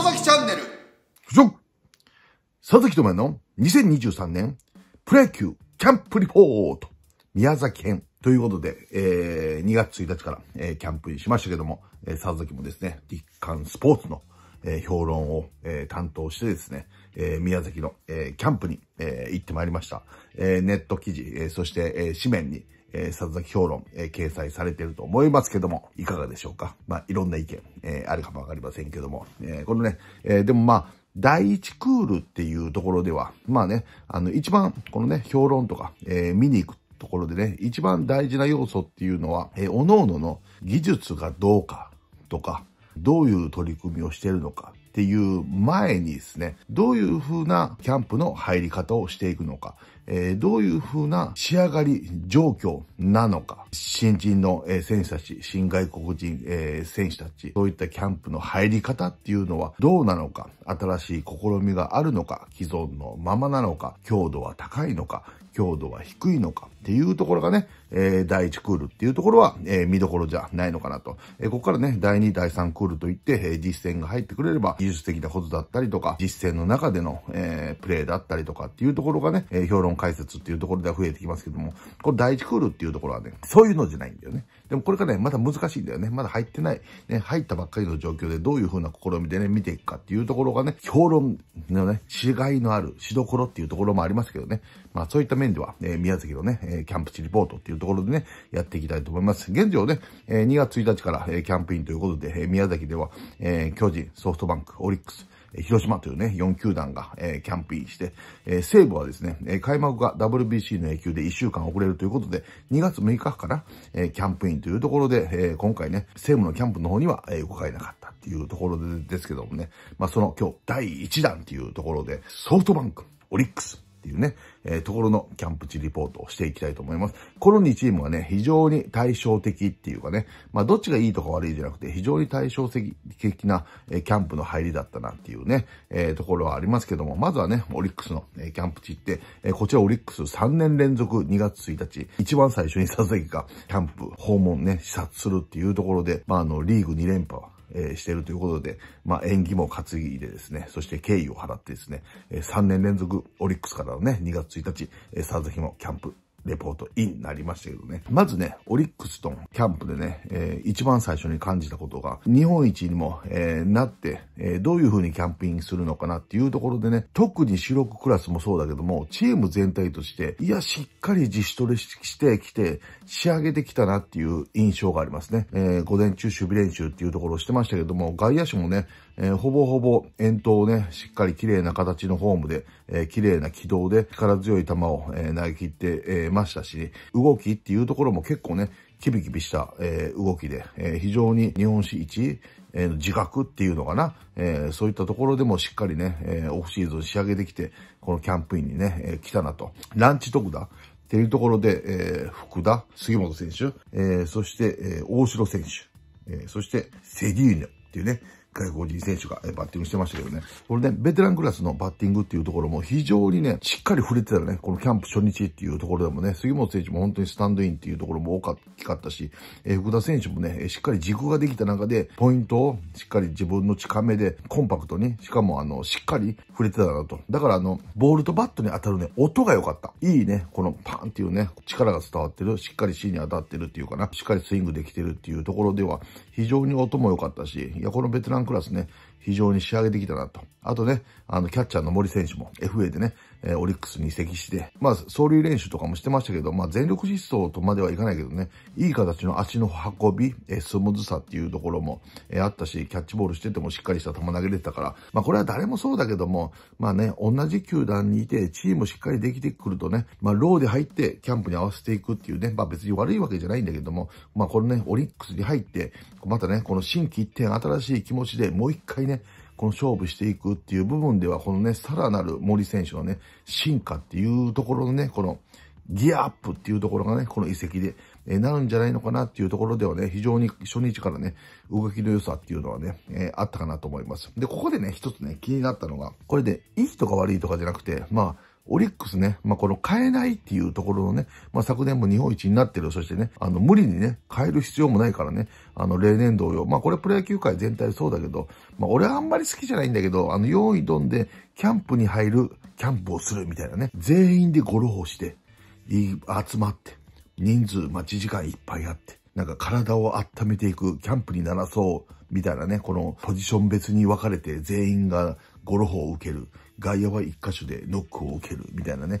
外崎チャンネル。佐々木とめの2023年プロ野球キャンプリポート宮崎編ということで、えー、2月1日から、えー、キャンプにしましたけども、えー、佐々木もですね、日刊スポーツの、えー、評論を、えー、担当してですね、えー、宮崎の、えー、キャンプに、えー、行ってまいりました。えー、ネット記事、えー、そして、えー、紙面に、えー、里崎評論、えー、掲載されていると思いますけども、いかがでしょうかまあ、いろんな意見、えー、あるかもわかりませんけども、えー、このね、えー、でもまあ、第一クールっていうところでは、まあね、あの、一番、このね、評論とか、えー、見に行くところでね、一番大事な要素っていうのは、えー、各々の技術がどうかとか、どういう取り組みをしているのかっていう前にですね、どういう風なキャンプの入り方をしていくのか、えー、どういう風な仕上がり状況なのか、新人の、えー、選手たち、新外国人、えー、選手たち、そういったキャンプの入り方っていうのはどうなのか、新しい試みがあるのか、既存のままなのか、強度は高いのか、強度は低いのかっていうところがね、えー、第1クールっていうところは、えー、見どころじゃないのかなと。えー、ここからね、第2、第3クールといって、えー、実践が入ってくれれば、技術的なことだったりとか、実践の中での、えー、プレイだったりとかっていうところがね、えー、評論解説っていうところでは増えてきますけども、これ第1クールっていうところはね、そういうのじゃないんだよね。でもこれからね、まだ難しいんだよね。まだ入ってない、ね、入ったばっかりの状況でどういうふうな試みでね、見ていくかっていうところがね、評論のね、違いのある、しどころっていうところもありますけどね。まあそういった面では、えー、宮崎のね、キャンプ地リポートっていういうところでね、やっていきたいと思います。現状ね、え2月1日から、えキャンプインということで、え宮崎では、え巨人、ソフトバンク、オリックス、広島というね、4球団が、えー、キャンプインして、えー、西武はですね、えー、開幕が WBC の影響で1週間遅れるということで、2月6日から、えー、キャンプインというところで、えー、今回ね、西武のキャンプの方には、えー、かなかったっていうところでですけどもね、まあ、その今日第1弾っていうところで、ソフトバンク、オリックス、ていうね、えー、ところのキャンプ地リポートをしていきたいと思います。この2チームはね、非常に対照的っていうかね、まあどっちがいいとか悪いじゃなくて、非常に対照的な、えー、キャンプの入りだったなっていうね、えー、ところはありますけども、まずはね、オリックスの、えー、キャンプ地って、えー、こちらオリックス3年連続2月1日、一番最初に佐々木がキャンプ訪問ね、視察するっていうところで、まああの、リーグ2連覇は、えー、しているということで、まあ、縁起も担いでですね、そして敬意を払ってですね、えー、3年連続オリックスからのね、2月1日、えー、サーズヒもキャンプレポートインになりましたけどね。まずね、オリックスとキャンプでね、えー、一番最初に感じたことが、日本一にも、えー、なって、えー、どういう風にキャンプインするのかなっていうところでね、特に主力クラスもそうだけども、チーム全体として、いや、しっかり自主トレしてきて、仕上げてきたなっていう印象がありますね。えー、午前中守備練習っていうところをしてましたけども、外野手もね、えー、ほぼほぼ遠投をね、しっかり綺麗な形のフォームで、えー、綺麗な軌道で力強い球を、えー、投げ切って、えー、ましたし、動きっていうところも結構ね、キビキビした、えー、動きで、えー、非常に日本史一、えー、自覚っていうのかな、えー、そういったところでもしっかりね、えー、オフシーズン仕上げてきて、このキャンプインにね、えー、来たなと。ランチ特打っていうところで、えー、福田、杉本選手、えー、そして、えー、大城選手、えー、そして、セディーニョっていうね、外国人選手がバッティングしてましたけどね。これね、ベテランクラスのバッティングっていうところも非常にね、しっかり触れてたね、このキャンプ初日っていうところでもね、杉本選手も本当にスタンドインっていうところも多かったし、えー、福田選手もね、しっかり軸ができた中で、ポイントをしっかり自分の近めで、コンパクトに、しかもあの、しっかり触れてたなと。だからあの、ボールとバットに当たるね、音が良かった。いいね、このパンっていうね、力が伝わってる、しっかり C に当たってるっていうかな、しっかりスイングできてるっていうところでは、非常に音も良かったし、いや、このベテランクラスね、非常に仕上げてきたなと。あとね、あの、キャッチャーの森選手も FA でね、えー、オリックスに移籍して、まあ、走塁練習とかもしてましたけど、まあ、全力疾走とまではいかないけどね、いい形の足の運び、えー、スムーズさっていうところも、えー、あったし、キャッチボールしててもしっかりした球投げれてたから、まあ、これは誰もそうだけども、まあね、同じ球団にいて、チームしっかりできてくるとね、まあ、ローで入って、キャンプに合わせていくっていうね、まあ、別に悪いわけじゃないんだけども、まあ、このね、オリックスに入って、またね、この新規一点新しい気持ちでもう一回ね、この勝負していくっていう部分では、このね、さらなる森選手のね、進化っていうところのね、このギアアップっていうところがね、この遺跡で、えなるんじゃないのかなっていうところではね、非常に初日からね、動きの良さっていうのはね、えー、あったかなと思います。で、ここでね、一つね、気になったのが、これで、いいとか悪いとかじゃなくて、まあ、オリックスね、まあ、この変えないっていうところのね、まあ、昨年も日本一になってる、そしてね、あの、無理にね、変える必要もないからね、あの、例年同様、まあ、これプロ野球界全体そうだけど、まあ、俺はあんまり好きじゃないんだけど、あの、用意どんで、キャンプに入る、キャンプをするみたいなね、全員でゴロをして、集まって、人数待ち時間いっぱいあって、なんか体を温めていく、キャンプにならそう、みたいなね、このポジション別に分かれて全員がゴロホを受ける。外野は一箇所でノックを受けるみたいなね。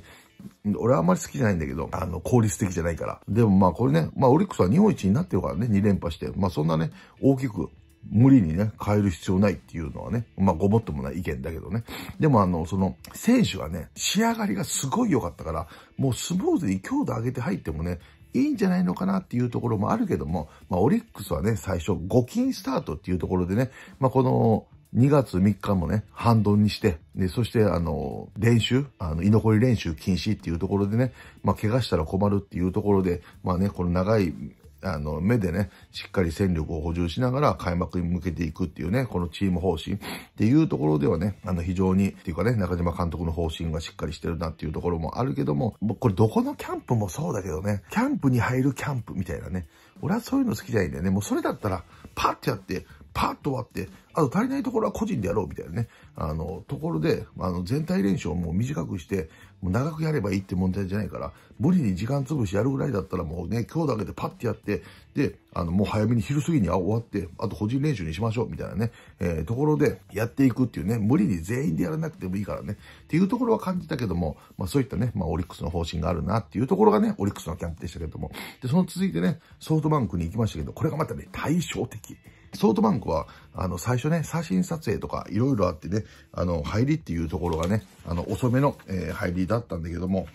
俺はあんまり好きじゃないんだけど、あの、効率的じゃないから。でもまあこれね、まあオリックスは日本一になってるからね、2連覇して。まあそんなね、大きく無理にね、変える必要ないっていうのはね、まあ、ごもっともない意見だけどね。でもあの、その、選手はね、仕上がりがすごい良かったから、もうスムーズに強度上げて入ってもね、いいんじゃないのかなっていうところもあるけども、まあ、オリックスはね、最初、5金スタートっていうところでね、まあ、この、2月3日もね、半分にして、で、そして、あの、練習、あの、居残り練習禁止っていうところでね、まあ、怪我したら困るっていうところで、まあね、この長い、あの、目でね、しっかり戦力を補充しながら開幕に向けていくっていうね、このチーム方針っていうところではね、あの、非常に、っていうかね、中島監督の方針がしっかりしてるなっていうところもあるけども、もこれどこのキャンプもそうだけどね、キャンプに入るキャンプみたいなね、俺はそういうの好きじゃないんだよね。もうそれだったら、パッてやって、パッと終わって、あと足りないところは個人でやろうみたいなね、あの、ところで、あの、全体練習をもう短くして、もう長くやればいいって問題じゃないから、無理に時間潰しやるぐらいだったらもうね、今日だけでパッてやって、で、あの、もう早めに昼過ぎに終わって、あと個人練習にしましょうみたいなね、えー、ところでやっていくっていうね、無理に全員でやらなくてもいいからね、っていうところは感じたけども、まあそういったね、まあオリックスの方針があるなっていうところがね、オリックスのキャンプでしたけども、で、その続いてね、ソフトバンクに行きましたけど、これがまたね、対照的。ソフトバンクは、あの、最初ね、写真撮影とか、いろいろあってね、あの、入りっていうところがね、あの、遅めの、えー、入りだったんだけども、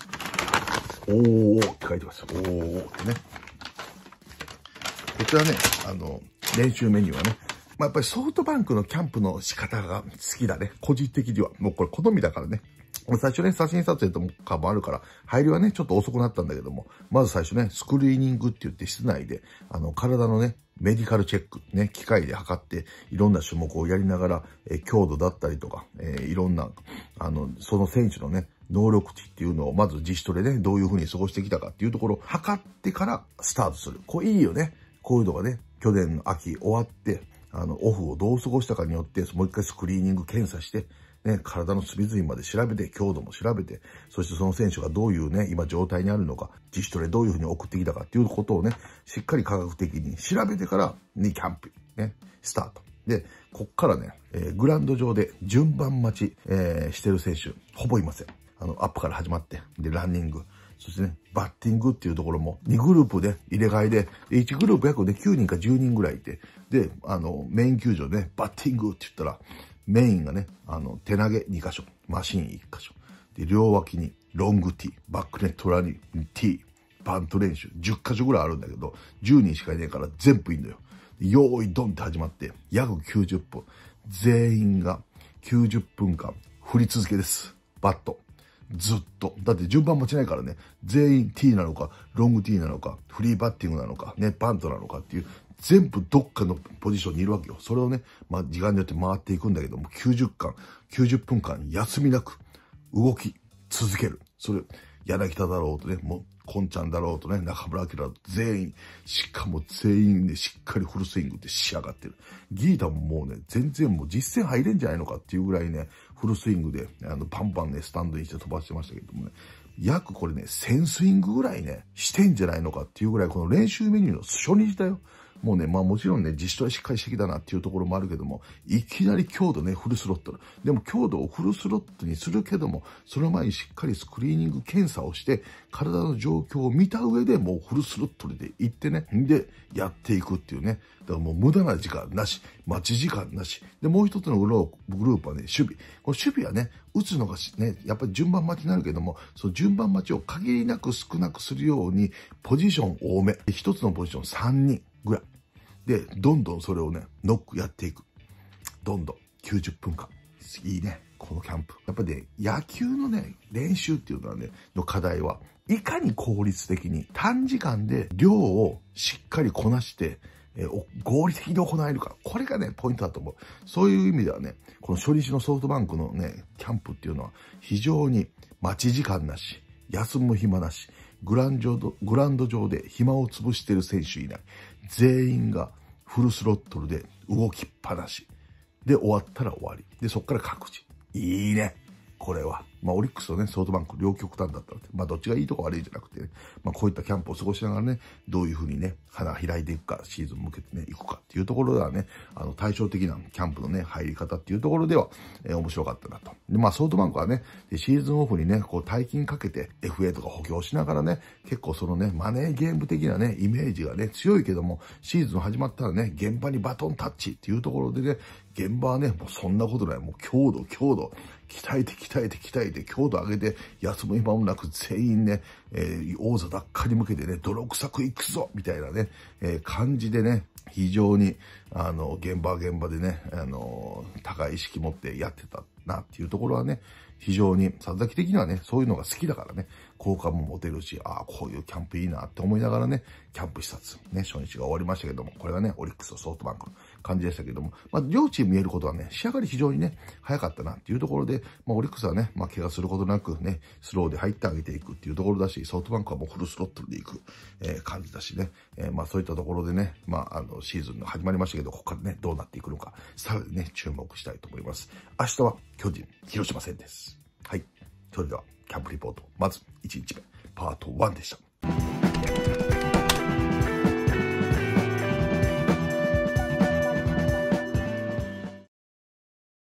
おーって書いてます。おーってね。こちらね、あの、練習メニューはね、まあ、やっぱりソフトバンクのキャンプの仕方が好きだね。個人的には。もうこれ好みだからね。最初ね、写真撮影とかもあるから、入りはね、ちょっと遅くなったんだけども、まず最初ね、スクリーニングって言って室内で、あの、体のね、メディカルチェック、ね、機械で測って、いろんな種目をやりながら、え強度だったりとか、えいろんな、あの、その選手のね、能力値っていうのを、まず自主トレで、ね、どういうふうに過ごしてきたかっていうところを測ってからスタートする。これいいよね。こういうのがね、去年の秋終わって、あの、オフをどう過ごしたかによって、もう一回スクリーニング検査して、ね、体の隅々まで調べて、強度も調べて、そしてその選手がどういうね、今状態にあるのか、自主トレどういうふうに送ってきたかっていうことをね、しっかり科学的に調べてから、にキャンプ、ね、スタート。で、こっからね、えー、グラウンド上で順番待ち、えー、してる選手、ほぼいません。あの、アップから始まって、で、ランニング、そしてね、バッティングっていうところも、2グループで入れ替えで、1グループ約で9人か10人ぐらいいて、で、あの、メイン球場で、ね、バッティングって言ったら、メインがね、あの、手投げ2箇所、マシン1箇所。で、両脇にロングティー、バックネットラー、ティー、パント練習、10箇所ぐらいあるんだけど、10人しかいないから全部いいんだよ。用意ドンって始まって、約90分。全員が90分間振り続けです。バット。ずっと。だって順番持ちないからね、全員 T なのか、ロング T なのか、フリーバッティングなのか、ね、バントなのかっていう、全部どっかのポジションにいるわけよ。それをね、まあ、時間によって回っていくんだけども、90巻、90分間休みなく動き続ける。それ、柳田だろうとね、もう、こんちゃんだろうとね、中村明全員、しかも全員ね、しっかりフルスイングって仕上がってる。ギータももうね、全然もう実戦入れんじゃないのかっていうぐらいね、フルスイングで、あの、パンパンね、スタンドにして飛ばしてましたけどもね、約これね、1000スイングぐらいね、してんじゃないのかっていうぐらい、この練習メニューの初日だよ。もうね、まあもちろんね、自主トレしっかりしてきたなっていうところもあるけども、いきなり強度ね、フルスロットル。でも強度をフルスロットルにするけども、その前にしっかりスクリーニング検査をして、体の状況を見た上でもうフルスロットルで行ってね、で、やっていくっていうね。だからもう無駄な時間なし、待ち時間なし。で、もう一つのグループはね、守備。この守備はね、打つのがね、やっぱり順番待ちになるけども、その順番待ちを限りなく少なくするように、ポジション多め。一つのポジション3人ぐらい。で、どんどんそれをね、ノックやっていく。どんどん。90分間。いいね。このキャンプ。やっぱね、野球のね、練習っていうのはね、の課題は、いかに効率的に短時間で量をしっかりこなして、えー、合理的に行えるか。これがね、ポイントだと思う。そういう意味ではね、この初日のソフトバンクのね、キャンプっていうのは非常に待ち時間なし、休む暇なし、グランドグランド上で暇を潰してる選手いない。全員がフルスロットルで動きっぱなし。で、終わったら終わり。で、そっから各自。いいね。これは。まあ、オリックスとね、ソフトバンク両極端だったので、まあ、どっちがいいとか悪いじゃなくて、ね、まあ、こういったキャンプを過ごしながらね、どういうふうにね、花開いていくか、シーズン向けてね、いくかっていうところではね、あの、対照的なキャンプのね、入り方っていうところでは、えー、面白かったなと。で、まあ、ソフトバンクはね、シーズンオフにね、こう、大金かけて FA とか補強しながらね、結構そのね、マネーゲーム的なね、イメージがね、強いけども、シーズン始まったらね、現場にバトンタッチっていうところでね、現場はね、もうそんなことない。もう強度、強度、鍛えて鍛えて鍛えて、て、強度上げて、休む暇もなく全員ね、えー、王座奪還に向けてね、泥臭く行くぞみたいなね、えー、感じでね、非常に、あの、現場現場でね、あの、高い意識持ってやってたなっていうところはね、非常に、佐々木的にはね、そういうのが好きだからね、好感も持てるし、ああ、こういうキャンプいいなって思いながらね、キャンプ視察、ね、初日が終わりましたけども、これがね、オリックスとソフトバンク感じでしたけども、まあ、両チーム言えることはね、仕上がり非常にね、早かったなっていうところで、まあ、オリックスはね、まあ、怪我することなくね、スローで入ってあげていくっていうところだし、ソフトバンクはもうフルスロットルでいく、えー、感じだしね、えー、まあ、そういったところでね、まあ、あの、シーズンが始まりましたけど、ここからね、どうなっていくのか、さらにね、注目したいと思います。明日は巨人、広島戦です。はい。それでは、キャンプリポート、まず1日目、パート1でした。